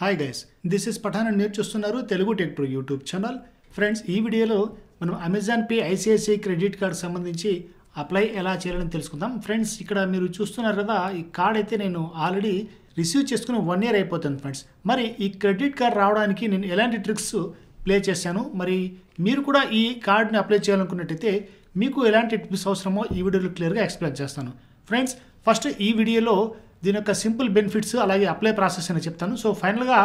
hi guys this is Pathan అని మీరు చూస్తున్నారు Telugu tech pro YouTube channel friends ఈ వీడియోలో మనం Amazon pay ICICI credit card సంబంధించి అప్లై ఎలా చేయాలని తెలుసుకుందాం ఫ్రెండ్స్ ఇక్కడ మీరు చూస్తున్నారు కదా ఈ కార్డ్ అయితే నేను ఆల్రెడీ రిసీవ్ చేసుకుని వన్ ఇయర్ అయిపోతుంది ఫ్రెండ్స్ మరి ఈ క్రెడిట్ కార్డ్ రావడానికి నేను ఎలాంటి ట్రిక్స్ ప్లే చేశాను మరి మీరు కూడా ఈ కార్డ్ని అప్లై చేయాలనుకున్నట్టయితే మీకు ఎలాంటి టిప్స్ అవసరమో ఈ వీడియోలో క్లియర్గా ఎక్స్ప్లెయిన్ చేస్తాను ఫ్రెండ్స్ ఫస్ట్ ఈ వీడియోలో దీని యొక్క సింపుల్ బెనిఫిట్స్ అలాగే అప్లై ప్రాసెస్ అని చెప్తాను సో ఫైనల్గా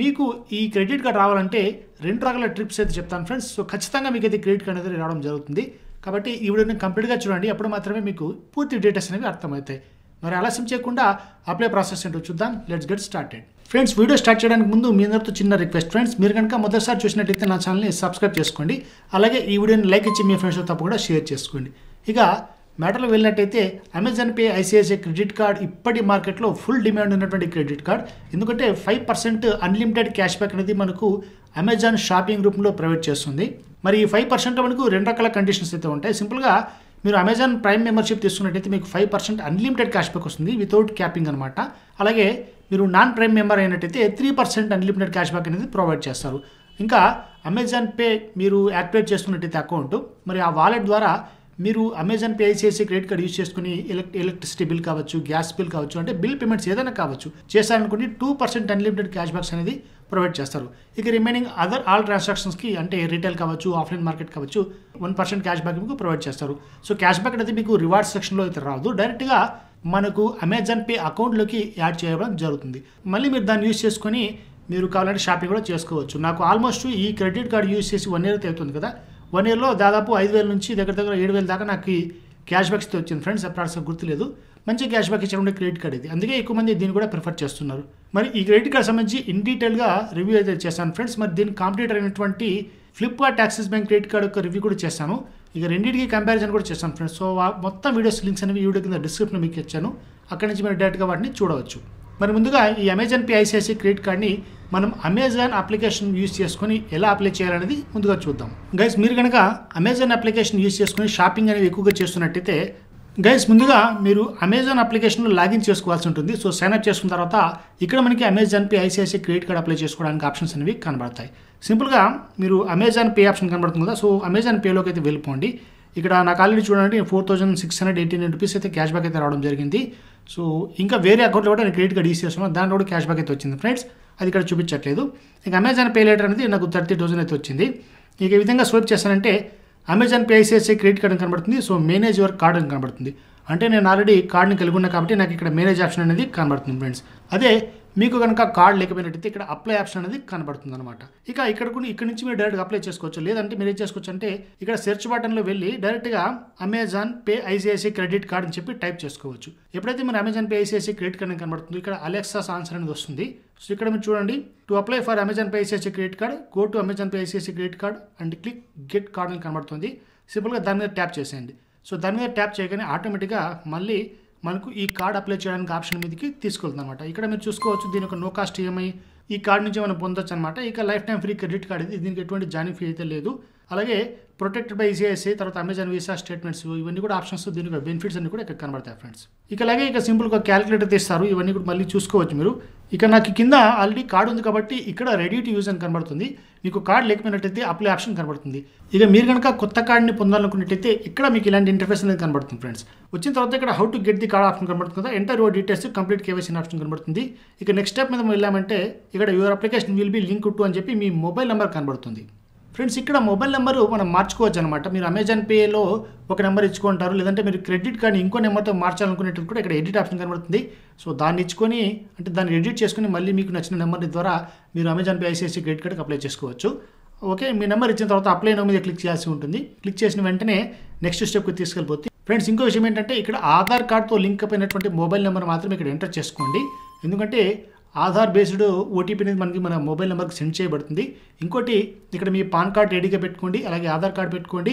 మీకు ఈ క్రెడిట్ కార్డ్ రావాలంటే రెండు రకాల ట్రిప్స్ అయితే చెప్తాను ఫ్రెండ్స్ సో ఖచ్చితంగా మీకు అయితే క్రెడిట్ కార్డ్ అనేది రావడం జరుగుతుంది కాబట్టి ఈ వీడియోని కంప్లీట్గా చూడండి అప్పుడు మాత్రమే మీకు పూర్తి డీటెయిల్స్ అనేవి అర్థమవుతాయి మరి ఆలస్యం చేయకుండా అప్లై ప్రాసెస్ ఏంటో చూద్దాం let's get started friends video start చేయడానికి ముందు మీ అందరితో చిన్న రిక్వెస్ట్ ఫ్రెండ్స్ మీరు కనుక మొదటిసారి చూసినట్లయితే నా ఛానల్ని సబ్స్క్రైబ్ చేసుకోండి అలాగే ఈ వీడియోని లైక్ ఇచ్చి మీ ఫ్రెండ్స్తో తప్పకుండా షేర్ చేసుకోండి ఇక మ్యాటర్లో వెళ్ళినట్టయితే Amazon pay ICICI credit card ఇప్పటి మార్కెట్లో ఫుల్ డిమాండ్ ఉన్నటువంటి క్రెడిట్ కార్డ్ ఎందుకంటే five percent unlimited cash back అనేది మనకు అమెజాన్ షాపింగ్ రూపంలో ప్రొవైడ్ చేస్తుంది మరి ఈ ఫైవ్ పర్సెంట్ మనకు రెండు రకాల కండిషన్స్ అయితే ఉంటాయి సింపుల్గా మీరు అమెజాన్ ప్రైమ్ మెంబర్షిప్ తీసుకున్నట్టయితే మీకు five percent unlimited cash back వస్తుంది వితౌట్ క్యాపింగ్ అనమాట అలాగే మీరు నాన్ ప్రైమ్ మెంబర్ అయినట్టయితే three percent unlimited cash back అనేది ప్రొవైడ్ చేస్తారు ఇంకా అమెజాన్ పే మీరు యాక్టివేట్ చేసుకున్నట్టయితే అకౌంట్ మరి ఆ వాలెట్ ద్వారా మీరు అమెజాన్ పే చేసి క్రెడిట్ కార్డ్ యూజ్ చేసుకుని ఎలక్ ఎలక్ట్రిసిటీ బిల్ కావచ్చు గ్యాస్ బిల్ కావచ్చు అంటే బిల్ పేమెంట్స్ ఏదైనా కావచ్చు చేశారనుకోండి two percent unlimited cash backs అనేది ప్రొవైడ్ చేస్తారు ఇక రిమైనింగ్ అదర్ ఆల్ ట్రాన్సాక్షన్స్కి అంటే రీటైల్ కావచ్చు ఆఫ్లైన్ మార్కెట్ కావచ్చు వన్ పర్సెంట్ క్యాష్ బ్యాక్ మీకు ప్రొవైడ్ చేస్తారు సో క్యాష్ బ్యాక్ అనేది మీకు రివార్డ్ సెక్షన్లో అయితే రాదు డైరెక్ట్గా మనకు అమెజాన్ పే అకౌంట్లోకి యాడ్ చేయడం జరుగుతుంది మళ్ళీ మీరు దాన్ని యూజ్ చేసుకొని మీరు కావాలంటే షాపింగ్ కూడా చేసుకోవచ్చు నాకు ఆల్మోస్ట్ ఈ క్రెడిట్ కార్డ్ యూజ్ చేసి వన్ ఇయర్ అవుతుంది కదా వన్ ఇయర్లో దాదాపు ఐదు వేల నుంచి దగ్గర దగ్గర ఏడు వేల దాకా నాకు క్యాష్ బ్యాక్స్ వచ్చింది ఫ్రెండ్స్ అప్పుడు గుర్తులేదు మంచి క్యాష్ బ్యాక్ ఇచ్చే క్రెడిట్ కార్డ్ ఇది అందుకే ఎక్కువ మంది దీన్ని కూడా ప్రిఫర్ చేస్తున్నారు మరి ఈ క్రెడిట్ కార్డ్ సంబంధించి ఇన్ డీటెయిల్గా రివ్యూ అయితే చేస్తాను ఫ్రెండ్స్ మరి దీని కాంపిటేటర్ అయినటువంటి Flipkart axis bank credit card యొక్క రివ్యూ కూడా చేస్తాను ఇక రెండింటికి కంపారిజన్ కూడా చేస్తాను ఫ్రెండ్స్ సో మొత్తం వీడియోస్ లింక్స్ అనేవి వీడియో కింద డిస్క్రిప్షన్ మీకు ఇచ్చాను అక్కడి నుంచి మీరు డైరెక్ట్గా వాటిని చూడవచ్చు మరి ముందుగా ఈ అమెజాన్ పే ఐసిఐసి క్రెడిట్ కార్డ్ని మనం అమెజాన్ అప్లికేషన్ యూస్ చేసుకొని ఎలా అప్లై చేయాలనేది ముందుగా చూద్దాం గైస్ మీరు కనుక అమెజాన్ అప్లికేషన్ యూస్ చేసుకొని షాపింగ్ అనేది ఎక్కువగా చేస్తున్నట్టయితే గైస్ ముందుగా మీరు అమెజాన్ అప్లికేషన్లో లాగిన్ చేసుకోవాల్సి ఉంటుంది సో సైన్అప్ చేసుకున్న తర్వాత ఇక్కడ మనకి Amazon pay ICICI credit card apply చేసుకోవడానికి ఆప్షన్స్ అనేవి కనబడతాయి సింపుల్గా మీరు అమెజాన్ పే ఆప్షన్ కనబడుతుంది కదా సో అమెజాన్ పేలోకి అయితే వెళ్ళిపోండి ఇక్కడ నాకు ఆల్రెడీ చూడండి four thousand six hundred eighty nine rupees అయితే క్యాష్ బ్యాక్ అయితే రావడం జరిగింది సో ఇంకా వేరే అకౌంట్లో కూడా నేను క్రెడిట్ కార్డ్ యూస్ చేస్తున్నాను దాంట్లో కూడా క్యాష్ బ్యాక్ అయితే వచ్చింది ఫ్రెండ్స్ అది ఇక్కడ చూపించట్లేదు ఇంకా అమెజాన్ పే లెటర్ అనేది నాకు థర్టీ థౌసండ్ అయితే వచ్చింది ఇక ఈ విధంగా స్వైప్ చేస్తానంటే అమెజాన్ పే చేసే క్రెడిట్ కార్డ్ అని కనబడుతుంది సో మేనేజ్ యువర్ కార్డు అని కనబడుతుంది అంటే నేను ఆల్రెడీ కార్డుని కలిగి ఉన్నా కాబట్టి నాకు ఇక్కడ మేనేజ్ ఆప్షన్ అనేది కనబడుతుంది ఫ్రెండ్స్ అదే మీకు కనుక కార్డ్ లేకపోయినట్టయితే ఇక్కడ అప్లై ఆప్షన్ అనేది కనబడుతుంది అనమాట ఇక ఇక్కడ కొన్ని ఇక్కడ నుంచి మీరు డైరెక్ట్గా అప్లై చేసుకోవచ్చు లేదంటే మీరు ఏం చేసుకోవచ్చు అంటే ఇక్కడ సెర్చ్ బటన్లో వెళ్ళి డైరెక్ట్గా Amazon pay ICICI credit card అని చెప్పి టైప్ చేసుకోవచ్చు ఎప్పుడైతే మీరు Amazon pay ICICI credit card కనబడుతుంది ఇక్కడ అలెక్సా ఆన్సర్ అనేది వస్తుంది సో ఇక్కడ మీరు చూడండి to apply for Amazon pay ICICI credit card go to Amazon pay ICICI credit card and click get card అని కనబడుతుంది సింపుల్గా దాని మీద ట్యాప్ చేసేయండి సో దాని మీద ట్యాప్ చేయగానే ఆటోమేటిక్గా మళ్ళీ మనకు ఈ కార్డ్ అప్లై చేయడానికి ఆప్షన్ మీదకి తీసుకెళ్తుంది అనమాట ఇక్కడ మీరు చూసుకోవచ్చు దీని యొక్క నో కాస్ట్ ఈఎంఐ ఈ కార్డ్ నుంచి మనం పొందొచ్చు అనమాట ఇక lifetime free credit card ఇది దీనికి ఎటువంటి జాయిన్ ఫీ అయితే లేదు అలాగే ప్రొటెక్టెడ్ బై ఈసీఐసీ తర్వాత అమెజాన్ వీసా స్టేట్మెంట్స్ ఇవన్నీ కూడా ఆప్షన్స్ దీనికి బెనిఫిట్స్ అన్ని కూడా ఇక్కడ కనబడతాయి ఫ్రెండ్స్ ఇక అలాగే ఇక సింపుల్గా క్యాలిక్యులేటర్ తీస్తారు ఇవన్నీ కూడా మళ్ళీ చూసుకోవచ్చు మీరు ఇక నాకు కింద ఆల్రెడీ కార్డు ఉంది కాబట్టి ఇక్కడ రెడీ టు యూజ్ అని కనబడుతుంది మీకు కార్డు లేకపోయినట్టయితే అప్లై ఆప్షన్ కనబడుతుంది ఇక మీరు కనుక కొత్త కార్డుని పొందాలనుకున్నట్టయితే ఇక్కడ మీకు ఇలాంటి ఇంటర్ఫేస్ అనేది కనబడుతుంది ఫ్రెండ్స్ వచ్చిన తర్వాత ఇక్కడ how to get the card option కనబడుతుంది కదా enter your details complete KYC option కనబడుతుంది ఇక నెక్స్ట్ స్టెప్ మీద వెళ్ళామంటే ఇక్కడ your application will be link to అని చెప్పి మీ మొబైల్ నెంబర్ కనబడుతుంది ఫ్రెండ్స్ ఇక్కడ మొబైల్ నెంబరు మనం మార్చుకోవచ్చు అనమాట మీరు అమెజాన్ పేలో ఒక నెంబర్ ఇచ్చుకుంటారు లేదంటే మీరు క్రెడిట్ కార్డ్ ఇంకో నెంబర్తో మార్చాలనుకునేటప్పుడు కూడా ఇక్కడ ఎడిట్ ఆప్షన్ కనబడుతుంది సో దాన్ని ఇచ్చుకొని అంటే దాన్ని ఎడిట్ చేసుకుని మళ్ళీ మీకు నచ్చిన నెంబర్ ద్వారా మీరు అమెజాన్ పే ఐసిఐసి క్రెడిట్ కార్డ్కి అప్లై చేసుకోవచ్చు ఓకే మీ నెంబర్ ఇచ్చిన తర్వాత అప్లై నో మీద క్లిక్ చేయాల్సి ఉంటుంది క్లిక్ చేసిన వెంటనే నెక్స్ట్ స్టెప్కి తీసుకెళ్ళిపోతుంది ఫ్రెండ్స్ ఇంకో విషయం ఏంటంటే ఇక్కడ ఆధార్ కార్డ్తో లింక్ అయినటువంటి మొబైల్ నెంబర్ మాత్రం ఇక్కడ ఎంటర్ చేసుకోండి ఎందుకంటే ఆధార్ బేస్డ్ ఓటీపీ అనేది మనకి మన మొబైల్ నెంబర్కి సెండ్ చేయబడుతుంది ఇంకోటి ఇక్కడ మీ పాన్ కార్డ్ రెడీగా పెట్టుకోండి అలాగే ఆధార్ కార్డ్ పెట్టుకోండి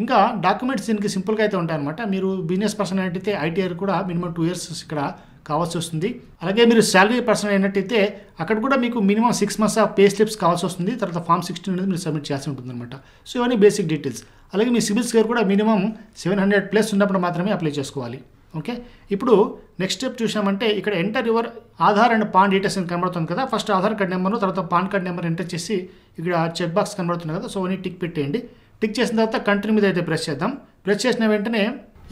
ఇంకా డాక్యుమెంట్స్ దీనికి సింపుల్గా అయితే ఉంటాయన్నమాట మీరు బిజినెస్ పర్సన్ అయితే ఐటీఆర్ కూడా మినిమం టూ ఇయర్స్ ఇక్కడ కావాల్సి వస్తుంది అలాగే మీరు శాలరీ పర్సన్ అయినట్టయితే అక్కడ కూడా మీకు minimum six months of pay slips కావాల్సి వస్తుంది తర్వాత ఫామ్ సిక్స్టీన్ అనేది మీరు సబ్మిట్ చేయాల్సి అనమాట సో ఇవన్నీ బేసిక్ డీటెయిల్స్ అలాగే మీ సిబిల్ స్కేర్ కూడా మినిమం సెవెన్ హండ్రెడ్ ప్లస్ ఉన్నప్పుడు మాత్రమే అప్లై చేసుకోవాలి ఓకే ఇప్పుడు నెక్స్ట్ స్టెప్ చూసామంటే ఇక్కడ enter your Aadhaar and PAN details అని కనబడుతుంది కదా ఫస్ట్ ఆధార్ కార్డ్ నెంబర్ తర్వాత పాన్ కార్డ్ నెంబర్ ఎంటర్ చేసి ఇక్కడ చెక్ బాక్స్ కనబడుతుంది కదా సో అని టిక్ పెట్టేయండి టిక్ చేసిన తర్వాత కంట్రీ మీద అయితే ప్రెస్ చేద్దాం ప్రెస్ చేసిన వెంటనే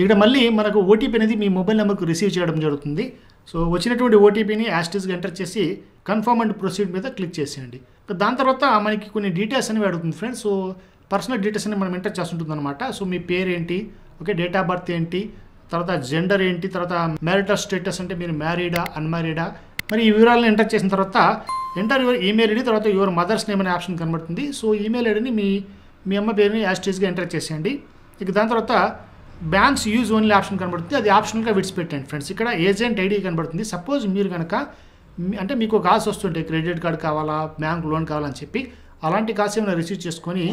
ఇక్కడ మళ్ళీ మనకు ఓటీపీ అనేది మీ మొబైల్ నెంబర్కు రిసీవ్ చేయడం జరుగుతుంది సో వచ్చినటువంటి ఓటీపీని యాస్టిస్గా ఎంటర్ చేసి కన్ఫర్మ్ అండ్ ప్రొసీడ్ మీద క్లిక్ చేసేయండి దాని తర్వాత మనకి కొన్ని డీటెయిల్స్ అనేవి అడుగుతుంది ఫ్రెండ్స్ సో పర్సనల్ డీటెయిల్స్ అనేవి మనం ఎంటర్ చేస్తుంటుంది అనమాట సో మీ పేరు ఏంటి ఓకే డేట్ ఆఫ్ బర్త్ ఏంటి తర్వాత జెండర్ ఏంటి తర్వాత మ్యారిటల్ స్టేటస్ అంటే మీరు మ్యారీడా అన్మ్యారీడా మరి ఈ వివరాలను ఎంటర్ చేసిన తర్వాత ఎంటర్ యువర్ ఈమెయిల్ ఐడి తర్వాత యువర్ మదర్స్ నేమ్ అనే ఆప్షన్ కనబడుతుంది సో ఈమెయిల్ ఐడిని మీ మీ అమ్మ పేరుని యాస్టేజ్గా ఎంటర్ చేసేయండి ఇక దాని తర్వాత బ్యాంక్స్ యూజ్ ఓన్లీ ఆప్షన్ కనబడుతుంది అది ఆప్షనల్గా విడిచిపెట్టండి ఫ్రెండ్స్ ఇక్కడ ఏజెంట్ ఐడి కనబడుతుంది సపోజ్ మీరు కనుక అంటే మీకు ఒక ఆశ వస్తుంటే క్రెడిట్ కార్డ్ కావాలా బ్యాంక్ లోన్ కావాలని చెప్పి అలాంటి కాస్ ఏమైనా రిసీవ్ చేసుకొని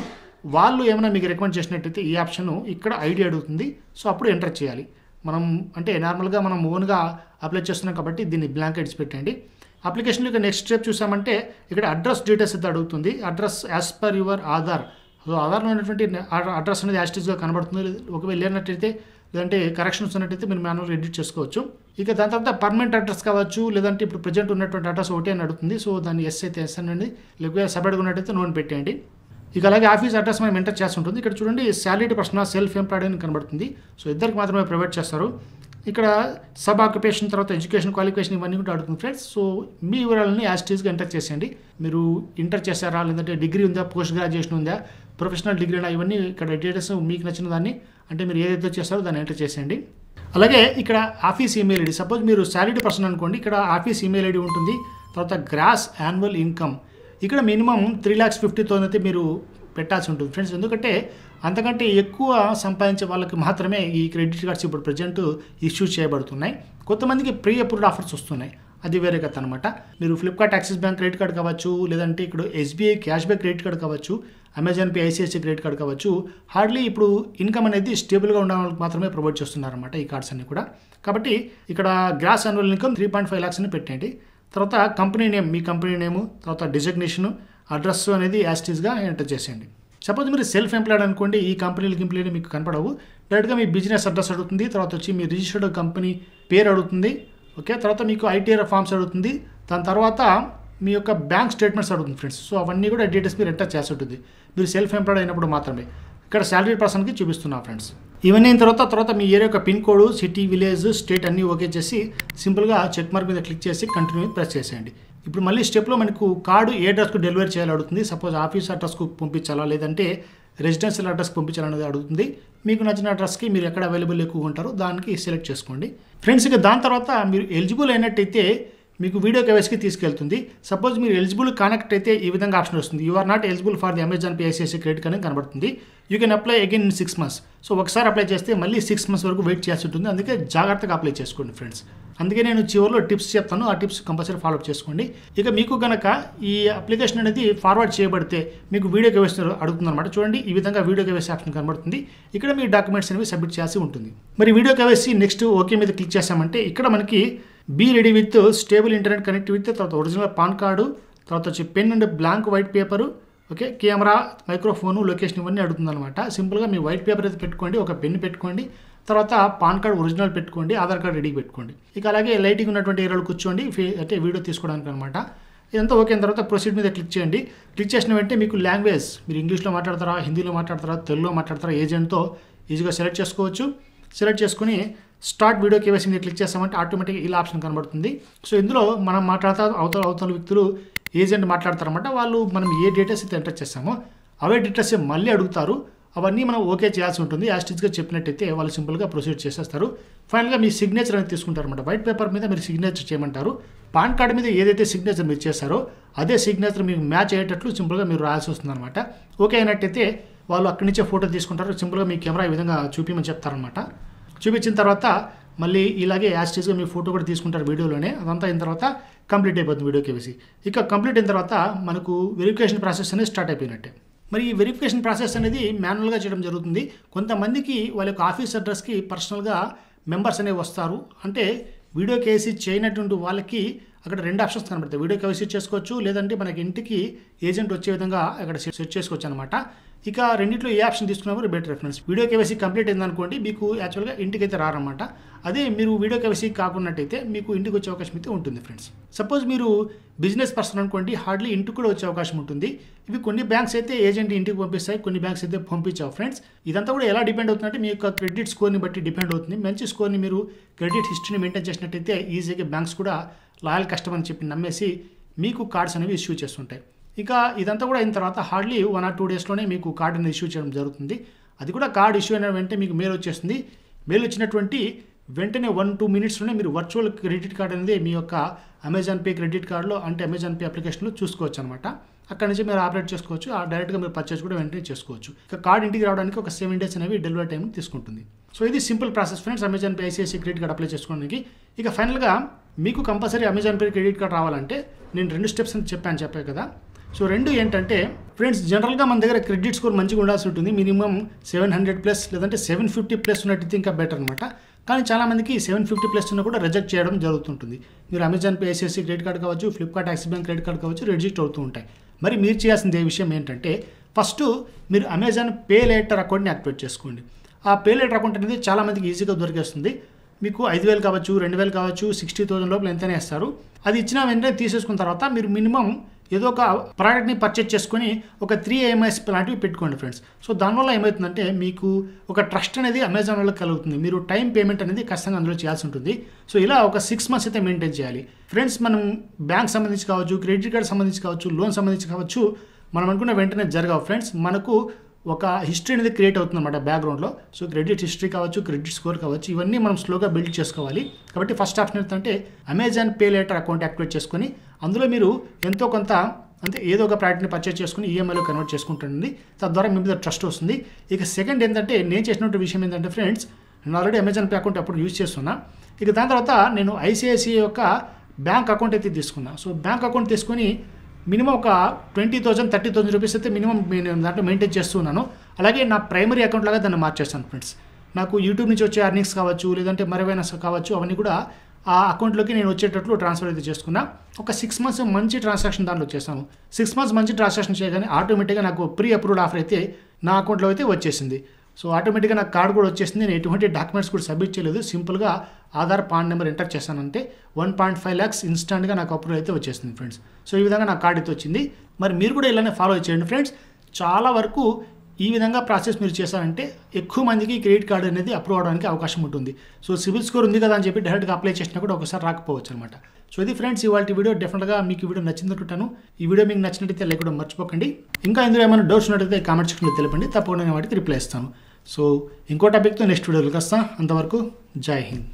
వాళ్ళు ఏమైనా మీకు రికమెండ్ చేసినట్టయితే ఈ ఆప్షన్ ఇక్కడ ఐడి అడుగుతుంది సో అప్పుడు ఎంటర్ చేయాలి మనం అంటే నార్మల్గా మనం ఓన్గా అప్లై చేస్తున్నాం కాబట్టి దీన్ని బ్లాంక్ ఎడ్స్ పెట్టండి అప్లికేషన్ యొక్క నెక్స్ట్ స్టెప్ చూసామంటే ఇక్కడ అడ్రస్ డీటెయిల్స్ అయితే అడుగుతుంది address as per your Aadhaar so Aadhaar ఉన్నటువంటి అడ్రస్ అనేది యాస్టిజ్గా కనబడుతుంది ఒకవేళ లేనట్టయితే లేదంటే కరెక్షన్స్ ఉన్నట్టయితే మీరు మ్యాన్యువల్ ఎడిట్ చేసుకోవచ్చు ఇక దాని తర్వాత పర్మనెంట్ అడ్రస్ కావచ్చు లేదంటే ఇప్పుడు ప్రజెంట్ ఉన్నటువంటి అడ్రస్ ఒకటే అని అడుగుతుంది సో దాన్ని ఎస్ అయితే ఎస్ అనండి లేకపోతే సపరేట్గా ఉన్నట్టయితే నోన్ పెట్టేయండి ఇక అలాగే ఆఫీస్ అడ్రస్ మనం ఎంటర్ చేసి ఉంటుంది ఇక్కడ చూడండి శాలరీ పర్సనల్ సెల్ఫ్ ఎంప్లాయిడ్ అని కనబడుతుంది సో ఇద్దరికి మాత్రమే ప్రొవైడ్ చేస్తారు ఇక్కడ సబ్ ఆక్యుపేషన్ తర్వాత ఎడ్యుకేషన్ క్వాలిఫికేషన్ ఇవన్నీ కూడా అడుగుతుంది ఫ్రెండ్స్ సో మీ వివరాలని యాస్టీస్గా ఎంటర్ చేసేయండి మీరు ఇంటర్ చేశారా లేదంటే డిగ్రీ ఉందా పోస్ట్ గ్రాడ్యుయేషన్ ఉందా ప్రొఫెషనల్ డిగ్రీ ఇవన్నీ ఇక్కడ డీటెయిల్స్ మీకు నచ్చిన దాన్ని అంటే మీరు ఏదైతే చేస్తారో దాన్ని ఎంటర్ చేసేయండి అలాగే ఇక్కడ ఆఫీస్ ఈమెయిల్ ఐడి సపోజ్ మీరు శాలరీ పర్సన్ అనుకోండి ఇక్కడ ఆఫీస్ ఈమెయిల్ ఐడి ఉంటుంది తర్వాత గ్రాస్ యాన్యువల్ ఇన్కమ్ ఇక్కడ మినిమం త్రీ ల్యాక్స్ ఫిఫ్టీ తో అయితే మీరు పెట్టాల్సి ఉంటుంది ఫ్రెండ్స్ ఎందుకంటే అంతకంటే ఎక్కువ సంపాదించే వాళ్ళకి మాత్రమే ఈ క్రెడిట్ కార్డ్స్ ఇప్పుడు ప్రజెంట్ ఇష్యూ చేయబడుతున్నాయి కొంతమందికి ప్రీ అప్రూవ్డ్ ఆఫర్స్ వస్తున్నాయి అది వేరే కథ అనమాట మీరు Flipkart axis bank credit card కావచ్చు లేదంటే ఇక్కడ SBI cash back credit card కావచ్చు Amazon pay ICICI credit card కావచ్చు హార్డ్లీ ఇప్పుడు ఇన్కమ్ అనేది స్టేబుల్గా ఉన్న వాళ్ళకి మాత్రమే ప్రొవైడ్ చేస్తున్నారనమాట ఈ కార్డ్స్ అన్ని కూడా కాబట్టి ఇక్కడ gross annual income three point five lakhs అని పెట్టండి తర్వాత కంపెనీ నేమ్ మీ కంపెనీ నేము తర్వాత డిజగ్నేషను అడ్రస్ అనేది యాస్టీస్గా ఎంటర్ చేసేయండి సపోజ్ మీరు సెల్ఫ్ ఎంప్లాయిడ్ అనుకోండి ఈ కంపెనీలకి కంపెనీలు మీకు కనపడవు డైరెక్ట్గా మీ బిజినెస్ అడ్రస్ అడుగుతుంది తర్వాత వచ్చి మీ రిజిస్టర్డ్ కంపెనీ పేరు అడుగుతుంది ఓకే తర్వాత మీకు ఐటీఆర్ ఫామ్స్ అడుగుతుంది దాని తర్వాత మీ యొక్క బ్యాంక్ స్టేట్మెంట్స్ అడుగుతుంది ఫ్రెండ్స్ సో అవన్నీ కూడా డీటెయిల్స్ మీరు ఎంటర్ చేసి ఉంటుంది మీరు సెల్ఫ్ ఎంప్లాయిడ్ అయినప్పుడు మాత్రమే ఇక్కడ శాలరీ పర్సన్కి చూపిస్తున్నా ఫ్రెండ్స్ ఇవన్నీ అయిన తర్వాత తర్వాత మీ ఏరియా యొక్క pin code city village state అన్నీ ఓకే చేసి సింపుల్గా చెక్ మార్క్ మీద క్లిక్ చేసి కంటిన్యూ ప్రెస్ చేసేయండి ఇప్పుడు మళ్ళీ స్టెప్లో మనకు కార్డు ఏ అడ్రస్కు డెలివరీ చేయాలి అడుగుతుంది సపోజ్ ఆఫీస్ అడ్రస్కు పంపించాలా లేదంటే రెసిడెన్షియల్ అడ్రస్కి పంపించాలనేది అడుగుతుంది మీకు నచ్చిన అడ్రస్కి మీరు ఎక్కడ అవైలబుల్ ఎక్కువ ఉంటారో దానికి సెలెక్ట్ చేసుకోండి ఫ్రెండ్స్ ఇక దాని తర్వాత మీరు ఎలిజిబుల్ అయినట్టయితే మీకు వీడియో కవర్స్కి తీసుకెళ్తుంది సపోజ్ మీరు ఎలిజిబుల్ కనెక్ట్ అయితే ఈ విధంగా ఆప్షన్ వస్తుంది you are not eligible for the Amazon Pay credit card కనబడుతుంది you can apply again in six months so ఒకసారి అప్లై చేస్తే మళ్ళీ సిక్స్ మంత్స్ వరకు వెయిట్ చేయాల్సి ఉంటుంది అందుకే జాగ్రత్తగా అప్లై చేసుకోండి ఫ్రెండ్స్ అందుకే నేను చివరిలో టిప్స్ చెప్తాను ఆ టిప్స్ కంపల్సరీ ఫాలో అప్ చేసుకోండి ఇక మీకు కనుక ఈ అప్లికేషన్ అనేది ఫార్వర్డ్ చేయబడితే మీకు వీడియో కేవేస్ అడుగుతుందన్నమాట చూడండి ఈ విధంగా వీడియో కేవేస్ ఆప్షన్ కనబడుతుంది ఇక్కడ మీ డాక్యుమెంట్స్ అనేవి సబ్మిట్ చేయాల్సి ఉంటుంది మరి వీడియో కేవేసి నెక్స్ట్ ఓకే మీద క్లిక్ చేసామంటే ఇక్కడ మనకి be ready with stable internet with తర్వాత ఒరిజినల్ పాన్ కార్డు తర్వాత వచ్చి pen and blank white paper okay camera microphone location ఇవన్నీ అడుగుతుందనమాట సింపుల్గా మీ వైట్ పేపర్ అయితే పెట్టుకోండి ఒక పెన్ పెట్టుకోండి తర్వాత పాన్ కార్డ్ ఒరిజినల్ పెట్టుకోండి ఆధార్ కార్డ్ రెడీ పెట్టుకోండి ఇక అలాగే లైటింగ్ ఉన్నటువంటి ఏరియాలో కూర్చోండి అంటే వీడియో తీసుకోవడానికి అనమాట ఇదంతా ఓకే అయిన తర్వాత ప్రొసీడ్ మీద క్లిక్ చేయండి క్లిక్ చేసిన వెంటనే మీకు లాంగ్వేజ్ మీరు ఇంగ్లీష్లో మాట్లాడతారా హిందీలో మాట్లాడతారా తెలుగులో మాట్లాడతారా ఏజెంట్తో ఈజీగా సెలెక్ట్ చేసుకోవచ్చు సెలెక్ట్ చేసుకుని స్టార్ట్ వీడియో కేవైసీ మీద క్లిక్ చేస్తామంటే ఆటోమేటిక్గా ఇలా ఆప్షన్ కనబడుతుంది సో ఇందులో మనం మాట్లాడతా అవతల అవతల వ్యక్తులు ఏజెంట్ మాట్లాడతారనమాట వాళ్ళు మనం ఏ డీటెయిల్స్ అయితే ఎంటర్ చేస్తామో అవే డీటెయిల్స్ మళ్ళీ అడుగుతారు అవన్నీ మనం ఓకే చేయాల్సి ఉంటుంది యాస్టిజ్గా చెప్పినట్టయితే వాళ్ళు సింపుల్గా ప్రొసీడ్ చేసేస్తారు ఫైనల్గా మీ సిగ్నేచర్ అనేది తీసుకుంటారనమాట వైట్ పేపర్ మీద మీరు సిగ్నేచర్ చేయమంటారు పాన్ కార్డు మీద ఏదైతే సిగ్నేచర్ మీరు చేస్తారో అదే సిగ్నేచర్ మీకు మ్యాచ్ అయ్యేటట్లు సింపుల్గా మీరు రాయాల్సి అనమాట ఓకే అయినట్టయితే వాళ్ళు అక్కడి నుంచే ఫోటో తీసుకుంటారు సింపుల్గా మీ కెమెరా ఈ విధంగా చూపించమని చెప్తారనమాట చూపించిన తర్వాత మళ్ళీ ఇలాగే యాస్టీస్గా మీ ఫోటో కూడా తీసుకుంటారు వీడియోలోనే అదంతా అయిన తర్వాత కంప్లీట్ అయిపోతుంది వీడియో కేవీసీ ఇక కంప్లీట్ అయిన తర్వాత మనకు వెరిఫికేషన్ ప్రాసెస్ అనేది స్టార్ట్ అయిపోయినట్టే మరి ఈ వెరిఫికేషన్ ప్రాసెస్ అనేది మాన్యువల్గా చేయడం జరుగుతుంది కొంతమందికి వాళ్ళ యొక్క ఆఫీస్ అడ్రస్కి పర్సనల్గా మెంబర్స్ అనేవి వస్తారు అంటే వీడియో కేసీ చేయనటువంటి వాళ్ళకి అక్కడ రెండు ఆప్షన్స్ కనబడతాయి వీడియో కవర్ సెట్ చేసుకోవచ్చు లేదంటే మనకి ఇంటికి ఏజెంట్ వచ్చే విధంగా అక్కడ సెట్ చేసుకోవచ్చు అనమాట ఇక రెండింటిలో ఏ ఆప్షన్ తీసుకున్నప్పుడు better reference video KYC complete అయిందనుకోండి మీకు యాక్చువల్గా ఇంటికి అయితే రారనమాట అదే మీరు వీడియో కేవైసీ కాకున్నట్టయితే మీకు ఇంటికి వచ్చే అవకాశం అయితే ఉంటుంది ఫ్రెండ్స్ సపోజ్ మీరు బిజినెస్ పర్సన్ అనుకోండి హార్డ్లీ ఇంటికి కూడా వచ్చే అవకాశం ఉంటుంది ఇవి కొన్ని బ్యాంక్స్ అయితే ఏజెంట్ ఇంటికి పంపిస్తాయి కొన్ని బ్యాంక్స్ అయితే పంపించావు ఫ్రెండ్స్ ఇదంతా కూడా ఎలా డిపెండ్ అవుతుందంటే మీ యొక్క క్రెడిట్ స్కోర్ని బట్టి డిపెండ్ అవుతుంది మంచి స్కోర్ని మీరు క్రెడిట్ హిస్టరీని మెయింటైన్ చేసినట్టయితే ఈజీగా బ్యాంక్స్ కూడా లాయల్ కస్టమర్ అని చెప్పి నమ్మేసి మీకు కార్డ్స్ అనేవి ఇష్యూ చేస్తుంటాయి ఇక ఇదంతా కూడా అయిన తర్వాత హార్డ్లీ వన్ ఆర్ టూ డేస్లోనే మీకు కార్డు అనేది ఇష్యూ చేయడం జరుగుతుంది అది కూడా కార్డు ఇష్యూ అయిన వెంటనే మీకు మెయిల్ వచ్చేస్తుంది మెయిల్ వచ్చినటువంటి వెంటనే వన్ టూ మినిట్స్లోనే మీరు వర్చువల్ క్రెడిట్ కార్డ్ అనేది మీ యొక్క అమెజాన్ పే క్రెడిట్ కార్డులో అంటే అమెజాన్ పే అప్లికేషన్లో చూసుకోవచ్చు అనమాట అక్కడ నుంచి మీరు ఆపరేట్ చేసుకోవచ్చు ఆ డైరెక్ట్గా మీరు పర్చేస్ కూడా వెంటనే చేసుకోవచ్చు ఇక కార్డ్ ఇంటికి రావడానికి ఒక సెవెన్ డేస్ అనేవి డెలివరీ టైం తీసుకుంటుంది సో ఇది simple process friends Amazon Pay ICICI credit card apply చేసుకోవడానికి ఇక ఫైనల్గా మీకు compulsory Amazon Pay credit card రావాలంటే నేను రెండు స్టెప్స్ అని చెప్పాను చెప్పే కదా సో రెండు ఏంటంటే ఫ్రెండ్స్ జనరల్గా మన దగ్గర క్రెడిట్ స్కోర్ మంచిగా ఉండాల్సి ఉంటుంది మినిమం సెవెన్ హండ్రెడ్ ప్లస్ లేదంటే సెవెన్ ఫిఫ్టీ ప్లస్ ఉన్నట్టు ఇంకా బెటర్ అనమాట కానీ చాలామందికి సెవెన్ ఫిఫ్టీ ప్లస్ ఉన్న కూడా రిజెక్ట్ చేయడం జరుగుతుంటుంది మీరు Amazon pay ICICI credit card కావచ్చు Flipkart axis bank credit card కావచ్చు రిజెక్ట్ అవుతూ ఉంటాయి మరి మీరు చేయాల్సింది ఏ విషయం ఏంటంటే ఫస్ట్ మీరు అమెజాన్ పే లేటర్ అకౌంట్ని యాక్టివేట్ చేసుకోండి ఆ పే లేటర్ అకౌంట్ అనేది చాలామందికి ఈజీగా దొరికేస్తుంది మీకు ఐదు వేలు కావచ్చు రెండు వేలు కావచ్చు సిక్స్టీ థౌసండ్ లోపల ఎంతనే ఇస్తారు అది ఇచ్చిన వెంటనే తీసేసుకున్న తర్వాత మీరు మినిమం ఏదో ఒక ప్రోడక్ట్ని పర్చేజ్ చేసుకొని ఒక త్రీ ఏఎంఐస్ లాంటివి పెట్టుకోండి ఫ్రెండ్స్ సో దానివల్ల ఏమవుతుందంటే మీకు ఒక ట్రస్ట్ అనేది అమెజాన్ వల్ల కలుగుతుంది మీరు టైం పేమెంట్ అనేది ఖచ్చితంగా అందులో చేయాల్సి ఉంటుంది సో ఇలా ఒక సిక్స్ మంత్స్ అయితే మెయింటైన్ చేయాలి ఫ్రెండ్స్ మనం బ్యాంక్ సంబంధించి కావచ్చు క్రెడిట్ కార్డ్ సంబంధించి కావచ్చు లోన్ సంబంధించి కావచ్చు మనం అనుకున్న వెంటనే జరగవు ఫ్రెండ్స్ మనకు ఒక హిస్టరీ అనేది క్రియేట్ అవుతుంది అనమాట బ్యాక్గ్రౌండ్లో సో క్రెడిట్ హిస్టరీ కావచ్చు క్రెడిట్ స్కోర్ కావచ్చు ఇవన్నీ మనం స్లోగా బిల్డ్ చేసుకోవాలి కాబట్టి ఫస్ట్ ఆప్షన్ ఏంటంటే Amazon Pay later account activate చేసుకొని అందులో మీరు ఎంతో కొంత అంటే ఏదో ఒక ప్రోడక్ట్ని పర్చేజ్ చేసుకుని ఈఎంఐలో e కన్వర్ట్ చేసుకుంటుంది తద్వారా మీ మీద ట్రస్ట్ వస్తుంది ఇక సెకండ్ ఏంటంటే నేను చేసినటువంటి విషయం ఏంటంటే ఫ్రెండ్స్ నేను ఆల్రెడీ అమెజాన్ పే అకౌంట్ అప్పుడు యూజ్ చేస్తున్నా ఇక దాని తర్వాత నేను ఐసిఐసిఐ యొక్క బ్యాంక్ అకౌంట్ అయితే తీసుకున్నా సో బ్యాంక్ అకౌంట్ తీసుకొని మినిమం ఒక twenty thousand thirty thousand rupees అయితే మినిమం నేను దాంట్లో మెయింటైన్ చేస్తున్నాను అలాగే నా ప్రైమరీ అకౌంట్ లాగా దాన్ని మార్చేస్తాను ఫ్రెండ్స్ నాకు యూట్యూబ్ నుంచి వచ్చే అర్నింగ్స్ కావచ్చు లేదంటే మరేవైనా కావచ్చు అవన్నీ కూడా ఆ అకౌంట్లోకి నేను వచ్చేటట్లు ట్రాన్స్ఫర్ అయితే చేసుకున్నా ఒక సిక్స్ మంత్స్ మంచి ట్రాన్సాక్షన్ దాంట్లో చేశాను సిక్స్ మంత్స్ మంచి ట్రాన్సాక్షన్ చేయగానే ఆటోమేటిక్గా నాకు ప్రీ అప్రూవ్డ్ ఆఫర్ అయితే నా అకౌంట్లో అయితే వచ్చేసింది సో ఆటోమేటిక్గా నాకు కార్డు కూడా వచ్చేసింది నేను ఎటువంటి డాక్యుమెంట్స్ కూడా సబ్మిట్ చేయలేదు సింపుల్గా ఆధార్ పాన్ నెంబర్ ఎంటర్ అంటే వన్ పాయింట్ ఫైవ్ ల్యాక్స్ ఇన్స్టాంట్గా నాకు అప్రూవల్ అయితే వచ్చేసింది ఫ్రెండ్స్ సో ఈ విధంగా నా కార్డు అయితే వచ్చింది మరి మీరు కూడా ఇలానే ఫాలో చేయండి ఫ్రెండ్స్ చాలా వరకు ఈ విధంగా ప్రాసెస్ మీరు చేశారంటే ఎక్కువ మందికి క్రెడిట్ కార్డు అనేది అప్రూవ్ అవడానికి అవకాశం ఉంటుంది సో సివిల్ స్కోర్ ఉంది కదా అని చెప్పి డైరెక్ట్గా అప్లై చేసినా కూడా ఒకసారి రాకపోవచ్చు అనమాట సో ఇది ఫ్రెండ్స్ ఇవాళ వీడియో డెఫినెట్గా మీకు వీడియో నచ్చింది ఈ వీడియో మీకు నచ్చినట్టయితే లైక్ కూడా మర్చిపోకండి ఇంకా ఇందులో ఏమైనా డౌట్స్ ఉన్నట్టయితే కామెంట్ సెక్షన్లో తెలపండి తప్పకుండా నేను వాటికి రిప్లై ఇస్తాను సో ఇంకో టాపిక్తో నెక్స్ట్ వీడియోలోకి వస్తాను అంతవరకు జై హింద్